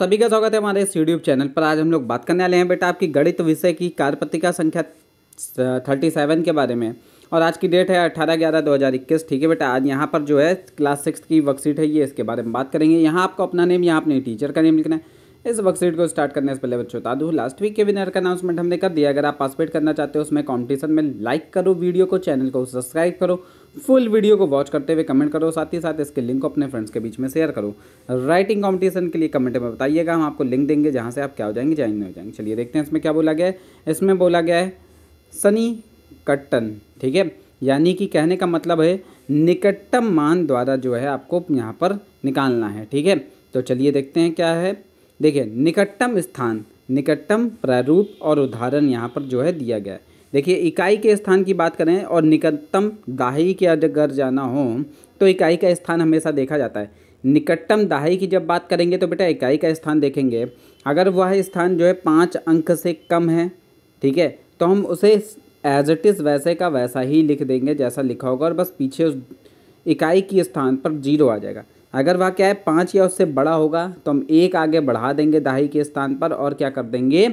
सभी का स्वागत है हमारे इस यूट्यूब चैनल पर आज हम लोग बात करने वाले हैं बेटा आपकी गणित विषय की कार्यपत्रिका संख्या थर्टी सेवन के बारे में और आज की डेट है अठारह ग्यारह दो हज़ार इक्कीस ठीक है बेटा आज यहाँ पर जो है क्लास सिक्स की वर्कशीट है ये इसके बारे में बात करेंगे यहाँ आपको अपना नेम यहाँ अपने टीचर का नेम लिखना है इस वर्कशीट को स्टार्ट करने से पहले बच्चों बता दूँ लास्ट वीक के विनर का अनाउंसमेंट हमने कर दिया अगर आप पार्टिसिपेट करना चाहते हो उसमें कॉम्पिटिशन में लाइक करो वीडियो को चैनल को सब्सक्राइब करो फुल वीडियो को वॉच करते हुए कमेंट करो साथ ही साथ इसके लिंक को अपने फ्रेंड्स के बीच में शेयर करो राइटिंग कॉम्पिटिशन के लिए कमेंट में बताइएगा हम आपको लिंक देंगे जहाँ से आप क्या हो जाएंगे ज्वाइन नहीं हो जाएंगे चलिए देखते हैं इसमें क्या बोला गया है इसमें बोला गया है सनी कट्टन ठीक है यानी कि कहने का मतलब है निकटतम मान द्वारा जो है आपको यहाँ पर निकालना है ठीक है तो चलिए देखते हैं क्या है देखिए निकटतम स्थान निकटतम प्रारूप और उदाहरण यहाँ पर जो है दिया गया है देखिए इकाई के स्थान की बात करें और निकटतम दाही के अगर जाना हो तो इकाई का स्थान हमेशा देखा जाता है निकटतम दाही की जब बात करेंगे तो बेटा इकाई का स्थान देखेंगे अगर वह स्थान जो है पाँच अंक से कम है ठीक है तो हम उसे एज इट इज़ वैसे का वैसा ही लिख देंगे जैसा लिखा होगा और बस पीछे उस इकाई के स्थान पर जीरो आ जाएगा अगर वह क्या है पाँच या उससे बड़ा होगा तो हम एक आगे बढ़ा देंगे दहाई के स्थान पर और क्या कर देंगे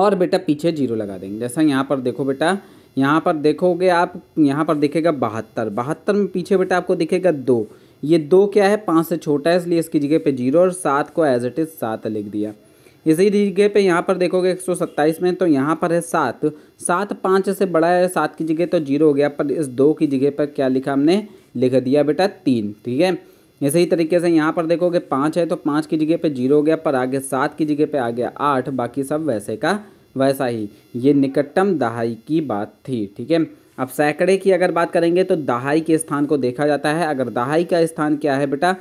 और बेटा पीछे जीरो लगा देंगे जैसा यहाँ पर देखो बेटा यहाँ पर देखोगे आप यहाँ पर दिखेगा बहत्तर बहत्तर में पीछे बेटा आपको दिखेगा दो ये दो क्या है पाँच से छोटा है इसलिए इसकी जगह पे जीरो और सात को एज इट इज़ सात लिख दिया इसी जगह पे यहाँ पर देखोगे एक सौ सत्ताईस में तो यहाँ पर है सात सात पाँच से बड़ा है सात की जगह तो जीरो हो गया पर इस दो की जगह पर क्या लिखा हमने लिख दिया बेटा तीन ठीक है इसी तरीके से यहाँ पर देखोगे पाँच है तो पाँच की जगह पे जीरो हो गया पर आगे सात की जगह पे आ गया आठ बाकी सब वैसे का वैसा ही ये निकटतम दहाई की बात थी ठीक है अब सैकड़े की अगर बात करेंगे तो दहाई के स्थान को देखा जाता है अगर दहाई का स्थान क्या है बेटा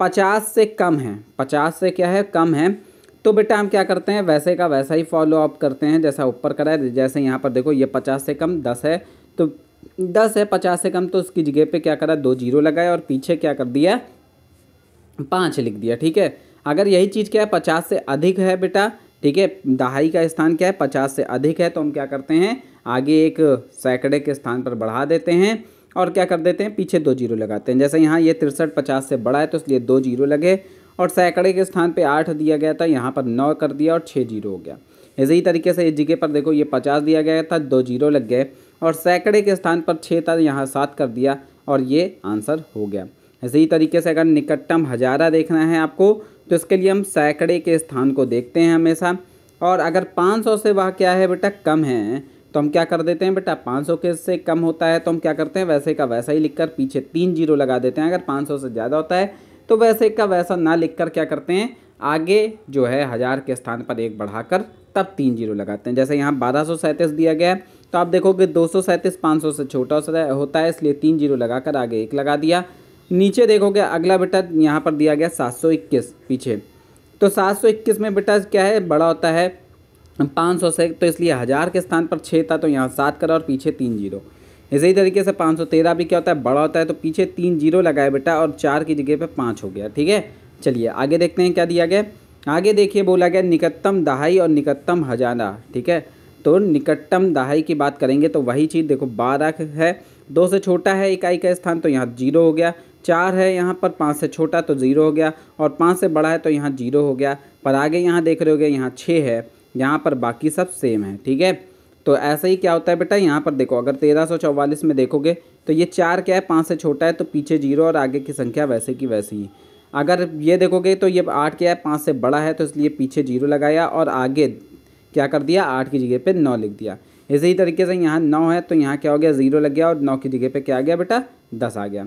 पचास से कम है पचास से क्या है कम है तो बेटा हम क्या करते हैं वैसे का वैसा ही फॉलो अप करते हैं जैसा ऊपर करा है जैसे यहाँ पर देखो ये पचास से कम दस है तो दस है पचास से कम तो उसकी जगह पे क्या करा दो जीरो लगाया और पीछे क्या कर दिया पाँच लिख दिया ठीक है अगर यही चीज़ क्या है पचास से अधिक है बेटा ठीक है दहाई का स्थान क्या है पचास से अधिक है तो हम क्या करते हैं आगे एक सैकड़े के स्थान पर बढ़ा देते हैं और क्या कर देते हैं पीछे दो जीरो लगाते हैं जैसे यहाँ ये तिरसठ पचास से बड़ा है तो इसलिए दो जीरो लगे और सैकड़े के स्थान पे आठ दिया गया था यहाँ पर नौ कर दिया और छः जीरो हो गया इसी तरीके से इस जगह पर देखो ये पचास दिया गया था दो जीरो लग गए और सैकड़े के स्थान पर छः था यहाँ सात कर दिया और ये आंसर हो गया इसी तरीके से अगर निकटतम हजारा देखना है आपको तो इसके लिए हम सैकड़े के स्थान को देखते हैं हमेशा और अगर 500 से वह क्या है बेटा कम है तो हम क्या कर देते हैं बेटा 500 के से कम होता है तो हम क्या करते हैं वैसे का वैसा ही लिखकर पीछे तीन जीरो लगा देते हैं अगर 500 से ज़्यादा होता है तो वैसे का वैसा ना लिखकर क्या करते हैं आगे जो है हज़ार के स्थान पर एक बढ़ाकर तब तीन जीरो लगाते हैं जैसे यहाँ बारह सौ सैंतीस दिया गया है तो आप देखोगे दो सौ सैंतीस पाँच सौ से छोटा होता है इसलिए तीन जीरो लगा कर आगे एक लगा दिया नीचे देखोगे अगला बेटा यहाँ पर दिया गया सात सौ इक्कीस पीछे तो सात सौ इक्कीस में बेटा क्या है बड़ा होता है पाँच सौ से तो इसलिए हज़ार के स्थान पर छः था तो यहाँ सात करा और पीछे तीन जीरो इसी तरीके से पाँच सौ तेरह भी क्या होता है बड़ा होता है तो पीछे तीन जीरो लगाया बेटा और चार की जगह पर पाँच हो गया ठीक है चलिए आगे देखते हैं क्या दिया गया आगे देखिए बोला गया निकटतम दहाई और निकटतम हजाना ठीक है तो निकटतम दहाई की बात करेंगे तो वही चीज़ देखो बारह है दो से छोटा है इकाई का स्थान तो यहाँ जीरो हो गया चार है यहाँ पर पाँच से छोटा तो ज़ीरो हो गया और पाँच से बड़ा है तो यहाँ जीरो हो गया पर आगे यहाँ देख रहे हो गया यहाँ छः है यहाँ पर बाकी सब सेम है ठीक है तो ऐसे ही क्या होता है बेटा यहाँ पर देखो अगर तेरह में देखोगे तो ये चार क्या है पाँच से छोटा है तो पीछे जीरो और आगे की संख्या वैसे की वैसी ही अगर ये देखोगे तो ये आठ क्या है पाँच से बड़ा है तो इसलिए पीछे जीरो लगाया और आगे क्या कर दिया आठ की जगह पे नौ लिख दिया इसी तरीके से यहाँ नौ है तो यहाँ क्या हो गया ज़ीरो लग गया और नौ की जगह पे क्या आ गया बेटा दस आ गया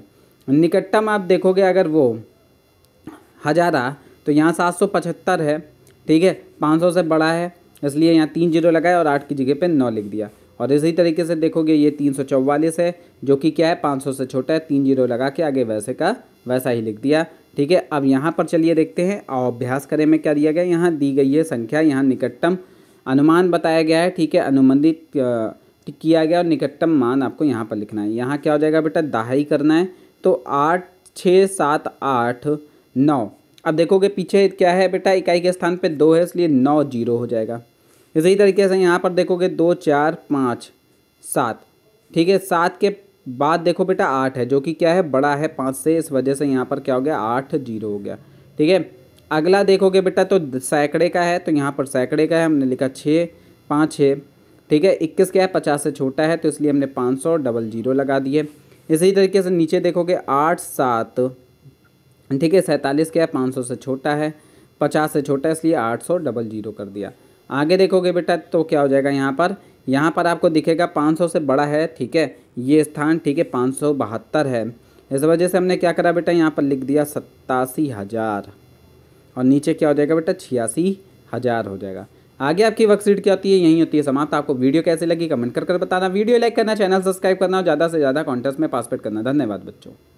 निकटतम आप देखोगे अगर वो हज़ारा तो यहाँ सात सौ पचहत्तर है ठीक है पाँच सौ से बड़ा है इसलिए यहाँ तीन जीरो लगाया और आठ की जगह पर नौ लिख दिया और इसी तरीके से देखोगे ये तीन सौ चौवालीस है जो कि क्या है पाँच सौ से छोटा है तीन जीरो लगा के आगे वैसे का वैसा ही लिख दिया ठीक है अब यहाँ पर चलिए देखते हैं और अभ्यास करें में क्या दिया गया यहाँ दी गई है संख्या यहाँ निकटतम अनुमान बताया गया है ठीक है अनुमंदित किया गया और निकटतम मान आपको यहाँ पर लिखना है यहाँ क्या हो जाएगा बेटा दहाई करना है तो आठ छः सात आठ नौ अब देखोगे पीछे क्या है बेटा इकाई के स्थान पर दो है इसलिए नौ जीरो हो जाएगा इसी तरीके से यहाँ पर देखोगे दो चार पाँच सात ठीक है सात के बाद देखो बेटा आठ है जो कि क्या है बड़ा है पाँच से इस वजह से यहाँ पर क्या हो गया आठ जीरो हो गया ठीक है अगला देखोगे बेटा तो सैकड़े का है तो यहाँ पर सैकड़े का है हमने लिखा छः पाँच छः ठीक है इक्कीस क्या है पचास से छोटा है तो इसलिए हमने पाँच सौ डबल जीरो लगा दिए इसी तरीके से नीचे देखोगे आठ सात ठीक है सैंतालीस क्या है पाँच सौ से छोटा है पचास से छोटा है इसलिए आठ सौ डबल जीरो कर दिया आगे देखोगे बेटा तो क्या हो जाएगा यहाँ पर यहाँ पर आपको दिखेगा 500 से बड़ा है ठीक है ये स्थान ठीक है पाँच है इस वजह से हमने क्या करा बेटा यहाँ पर लिख दिया सत्तासी हज़ार और नीचे क्या हो जाएगा बेटा छियासी हज़ार हो जाएगा आगे आपकी वर्कशीट क्या होती है यही होती है समाप्त आपको वीडियो कैसे लगी कमेंट कर कर बताना वीडियो लाइक करना चैनल सब्सक्राइब करना और ज़्यादा से ज़्यादा कॉन्टेस्ट में पार्टिसिपेट करना धन्यवाद बच्चों